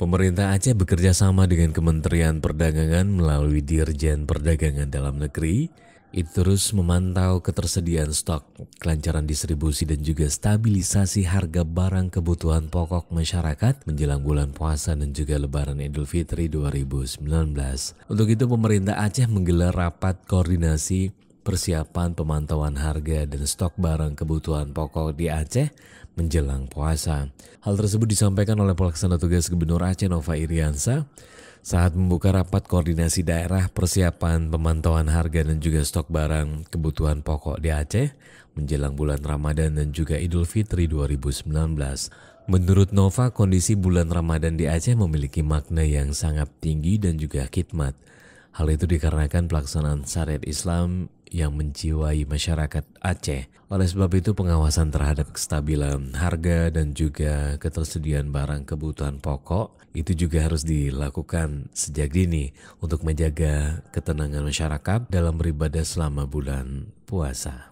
Pemerintah Aceh bekerja sama dengan Kementerian Perdagangan melalui Dirjen Perdagangan Dalam Negeri itu terus memantau ketersediaan stok, kelancaran distribusi dan juga stabilisasi harga barang kebutuhan pokok masyarakat menjelang bulan puasa dan juga lebaran Idul Fitri 2019. Untuk itu pemerintah Aceh menggelar rapat koordinasi persiapan pemantauan harga dan stok barang kebutuhan pokok di Aceh menjelang puasa. Hal tersebut disampaikan oleh pelaksana tugas Gubernur Aceh Nova Iriansa saat membuka rapat koordinasi daerah persiapan pemantauan harga dan juga stok barang kebutuhan pokok di Aceh menjelang bulan Ramadan dan juga Idul Fitri 2019. Menurut Nova, kondisi bulan Ramadan di Aceh memiliki makna yang sangat tinggi dan juga khidmat. Hal itu dikarenakan pelaksanaan syariat Islam yang menjiwai masyarakat Aceh. Oleh sebab itu pengawasan terhadap kestabilan harga dan juga ketersediaan barang kebutuhan pokok itu juga harus dilakukan sejak dini untuk menjaga ketenangan masyarakat dalam beribadah selama bulan puasa.